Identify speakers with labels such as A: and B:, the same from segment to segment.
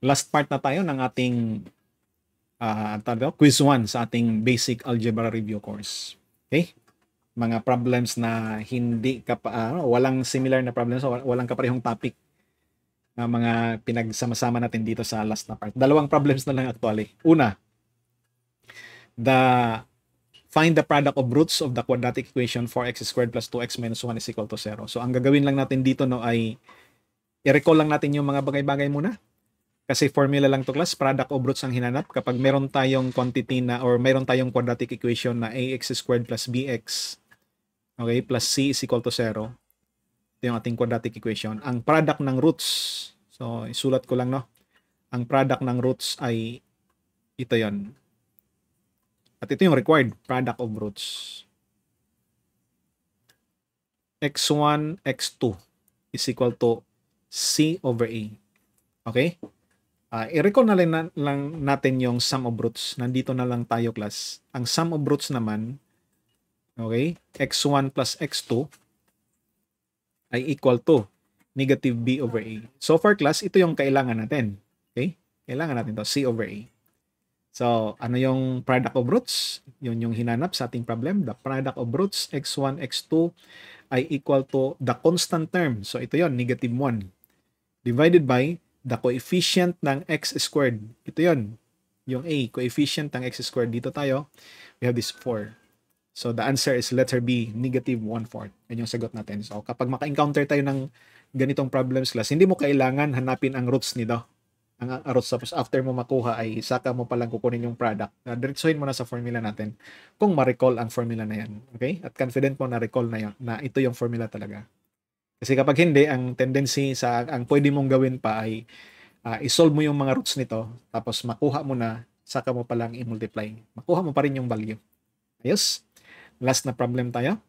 A: last part na tayo ng ating uh, quiz 1 sa ating basic algebra review course. Okay? Mga problems na hindi ka pa, uh, walang similar na problems, walang kaparehong topic na mga pinagsama-sama natin dito sa last na part. Dalawang problems na lang actually. Una, the find the product of roots of the quadratic equation 4x squared plus 2x minus 1 is equal to 0. So ang gagawin lang natin dito no ay i-recall lang natin yung mga bagay-bagay muna kasi formula lang to class, product of roots ang hinanap. Kapag meron tayong quantity na or meron tayong quadratic equation na ax squared plus bx okay, plus c is equal to 0. Ito yung ating quadratic equation. Ang product ng roots, so isulat ko lang no. Ang product ng roots ay ito yon. At ito yung required product of roots. x1, x2 is equal to c over a. Okay? Uh, i-recall na lang, na, lang natin yung sum of roots. Nandito na lang tayo, class. Ang sum of roots naman, okay, x1 plus x2 ay equal to negative b over a. So far, class, ito yung kailangan natin. Okay? Kailangan natin to c over a. So, ano yung product of roots? Yun yung hinanap sa ating problem. The product of roots, x1, x2 ay equal to the constant term. So, ito yon negative 1 divided by the coefficient ng x squared. Ito yon yung A, coefficient ng x squared. Dito tayo, we have this 4. So, the answer is letter B, negative 1-4. Yan yung sagot natin. So, kapag maka-encounter tayo ng ganitong problems class, hindi mo kailangan hanapin ang roots nito. Ang uh, roots tapos after mo makuha ay saka mo palang kukunin yung product. Uh, diretsuhin mo na sa formula natin kung ma-recall ang formula na yan. Okay? At confident mo na recall na, yan, na ito yung formula talaga. Kasi kapag hindi, ang tendency sa ang pwede mong gawin pa ay uh, isolve mo yung mga roots nito tapos makuha mo na saka mo palang i-multiply. Makuha mo pa rin yung value. Ayos? Last na problem tayo.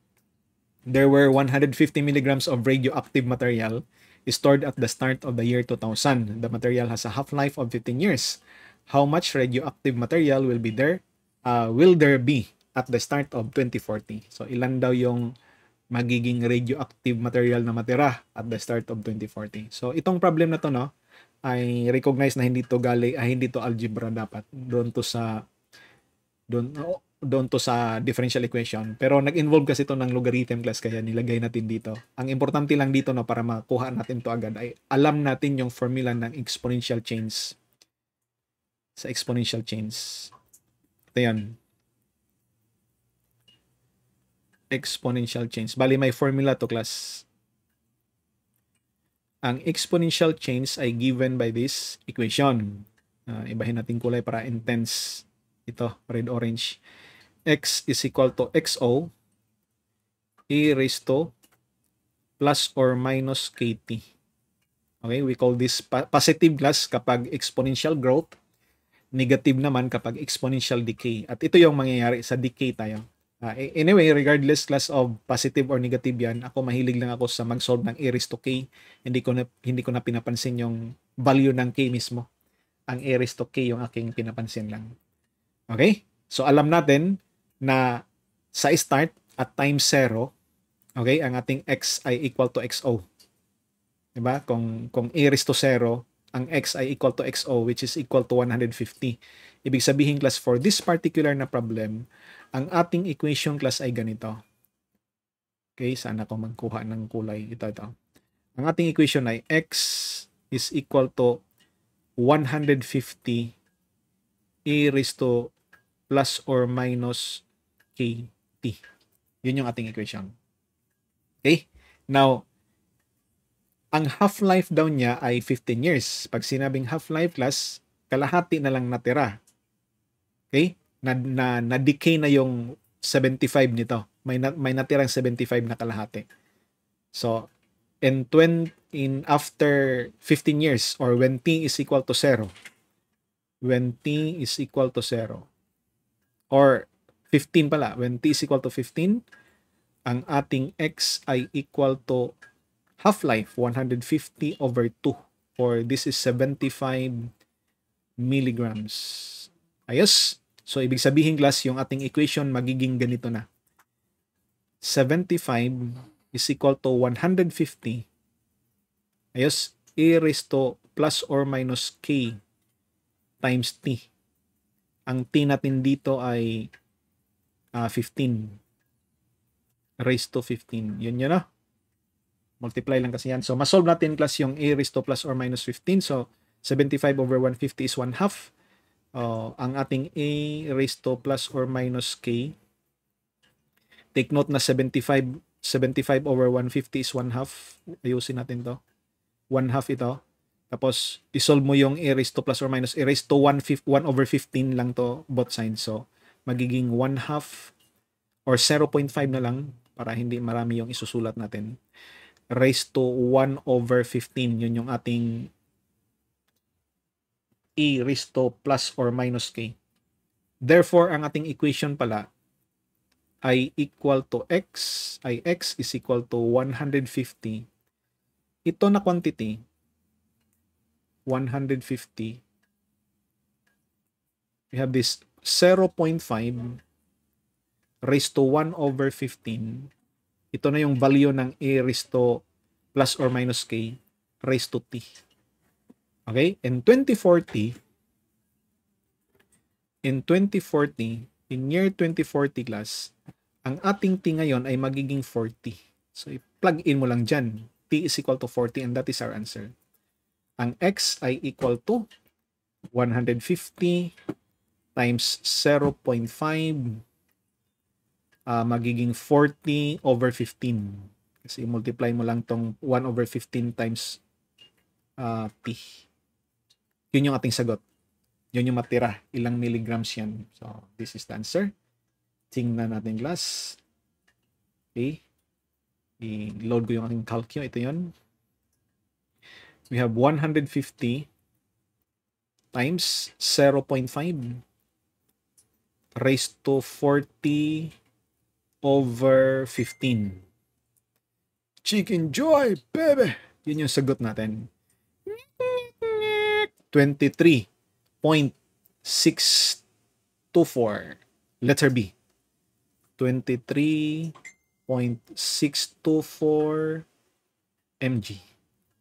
A: There were 150 milligrams of radioactive material stored at the start of the year 2000. The material has a half-life of 15 years. How much radioactive material will be there? Uh, will there be at the start of 2040? So ilan daw yung magiging radioactive material na matira at the start of 2040. So itong problem na to no ay recognize na hindi to gali ah, hindi to algebra dapat doon to sa doon oh, doon to sa differential equation pero nag-involve kasi to ng logarithm class kaya nilagay natin dito. Ang importante lang dito no para makuha natin to agad ay alam natin yung formula ng exponential change sa exponential change. Ito yan. exponential change. Bali, may formula to class. Ang exponential change ay given by this equation. Uh, ibahin natin kulay para intense. Ito, red-orange. x is equal to xo e raised to plus or minus kt. Okay, we call this positive class kapag exponential growth. Negative naman kapag exponential decay. At ito yung mangyayari sa decay tayo. Uh, anyway, regardless class of positive or negative yan, ako mahilig lang ako sa mag-solve ng Aries to K. Hindi ko na, hindi ko na pinapansin yung value ng K mismo. Ang Aries to K yung aking pinapansin lang. Okay? So alam natin na sa start at time 0, okay, ang ating x ay equal to xo. 'Di ba? Kung kung Aries to 0, ang x ay equal to xo which is equal to 150. Ibig sabihin class for this particular na problem, ang ating equation class ay ganito. Okay, sana ko magkuha ng kulay. Ito, ito. Ang ating equation ay x is equal to 150 e raised to plus or minus kt. Yun yung ating equation. Okay? Now, ang half-life daw niya ay 15 years. Pag sinabing half-life class, kalahati na lang natira. Okay? Na, na, na decay na yung 75 nito. May, na, may natirang 75 na kalahati. So, and 20 in after 15 years or when t is equal to 0, when t is equal to 0, or 15 pala, when t is equal to 15, ang ating x ay equal to half-life, 150 over 2, or this is 75 milligrams. Ayos! So, ibig sabihin class, yung ating equation magiging ganito na. 75 is equal to 150 ayos e raised to plus or minus k times t. Ang t natin dito ay uh, ah, 15 raised to 15. Yun yun, no? Multiply lang kasi yan. So, masolve natin class yung e raised to plus or minus 15. So, 75 over 150 is 1 half. Oh, ang ating a raised to plus or minus k. Take note na 75 75 over 150 is 1 half. Ayusin natin to. 1 half ito. Tapos, isolve mo yung a raised to plus or minus a raised to 1, 1 over 15 lang to both sides. So, magiging 1 half or 0.5 na lang para hindi marami yung isusulat natin. Raised to 1 over 15. Yun yung ating e raised to plus or minus k. Therefore, ang ating equation pala ay equal to x, ay x is equal to 150. Ito na quantity, 150. We have this 0.5 raised to 1 over 15. Ito na yung value ng a e raised to plus or minus k raised to t. Okay? In 2040, in 2040, in year 2040 class, ang ating t ngayon ay magiging 40. So, i-plug in mo lang dyan. t is equal to 40 and that is our answer. Ang x ay equal to 150 times 0.5 uh, ah, magiging 40 over 15. Kasi multiply mo lang tong 1 over 15 times uh, ah, P. Yun yung ating sagot. Yun yung matira. Ilang milligrams yan. So, this is the answer. Tingnan natin glass. Okay. I-load ko yung ating calcium. Ito yun. We have 150 times 0.5 raised to 40 over 15. Chicken joy, baby! Yun yung sagot natin. 23.624. Letter B. 23.624 mg.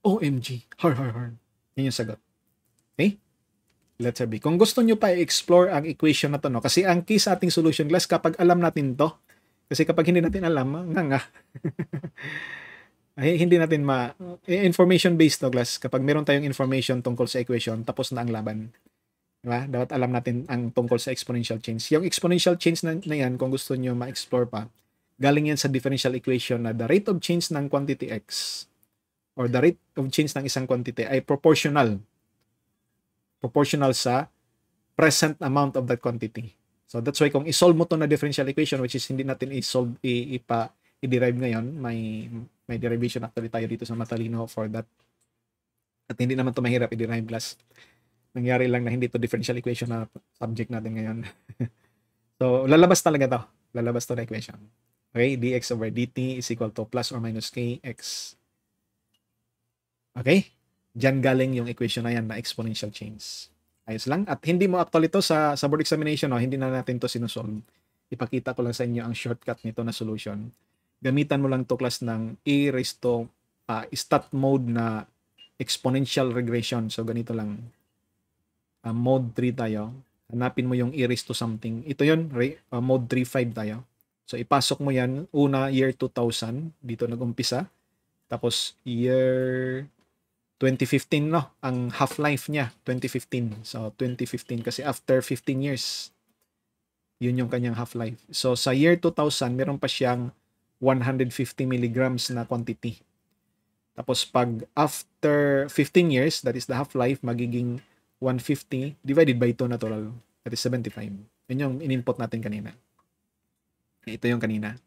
A: OMG. Har, har, har. Yan yung sagot. Okay? Letter B. Kung gusto nyo pa i-explore ang equation na to, no? kasi ang key sa ating solution class, kapag alam natin to, kasi kapag hindi natin alam, nga nga. Ay, hindi natin ma... Eh, information-based to, class. Kapag meron tayong information tungkol sa equation, tapos na ang laban. di ba Dapat alam natin ang tungkol sa exponential change. Yung exponential change na, na yan, kung gusto niyo ma-explore pa, galing yan sa differential equation na the rate of change ng quantity x or the rate of change ng isang quantity ay proportional. Proportional sa present amount of that quantity. So that's why kung isolve mo to na differential equation which is hindi natin isolve ipa i-derive ngayon, may may derivation actually tayo dito sa matalino for that. At hindi naman to mahirap i-derive plus. Nangyari lang na hindi to differential equation na subject natin ngayon. so, lalabas talaga to. Lalabas to na equation. Okay, dx over dt is equal to plus or minus kx. Okay? Diyan galing yung equation na yan na exponential change. Ayos lang. At hindi mo actually to sa, sa board examination, no? hindi na natin to sinusolve. Ipakita ko lang sa inyo ang shortcut nito na solution gamitan mo lang to class ng a raised to uh, stat mode na exponential regression. So, ganito lang. Uh, mode 3 tayo. Hanapin mo yung a raised to something. Ito yun, uh, mode 3.5 tayo. So, ipasok mo yan. Una, year 2000. Dito nag-umpisa. Tapos, year 2015, no? Ang half-life niya, 2015. So, 2015 kasi after 15 years, yun yung kanyang half-life. So, sa year 2000, meron pa siyang 150 milligrams na quantity. Tapos pag after 15 years, that is the half-life, magiging 150 divided by 2 natural. That is 75. Yan yung in-input natin kanina. Ito yung kanina.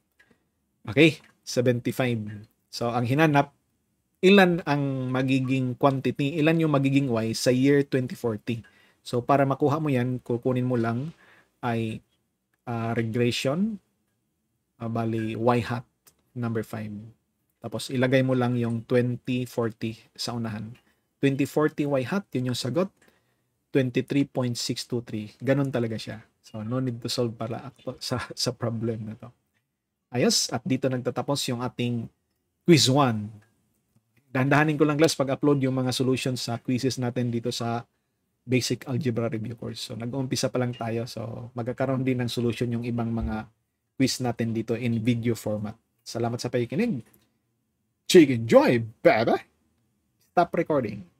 A: Okay, 75. So, ang hinanap, ilan ang magiging quantity, ilan yung magiging Y sa year 2040. So, para makuha mo yan, kukunin mo lang ay uh, regression Uh, bali, Y hat number 5. Tapos ilagay mo lang yung 2040 sa unahan. 2040 Y hat, yun yung sagot. 23.623. Ganun talaga siya. So, no need to solve para sa, sa problem na to. Ayos, at dito nagtatapos yung ating quiz 1. dahan ko lang class pag-upload yung mga solutions sa quizzes natin dito sa basic algebra review course. So, nag-uumpisa pa lang tayo. So, magkakaroon din ng solution yung ibang mga quiz natin dito in video format. Salamat sa pakikinig. Chicken Joy, baby! Stop recording.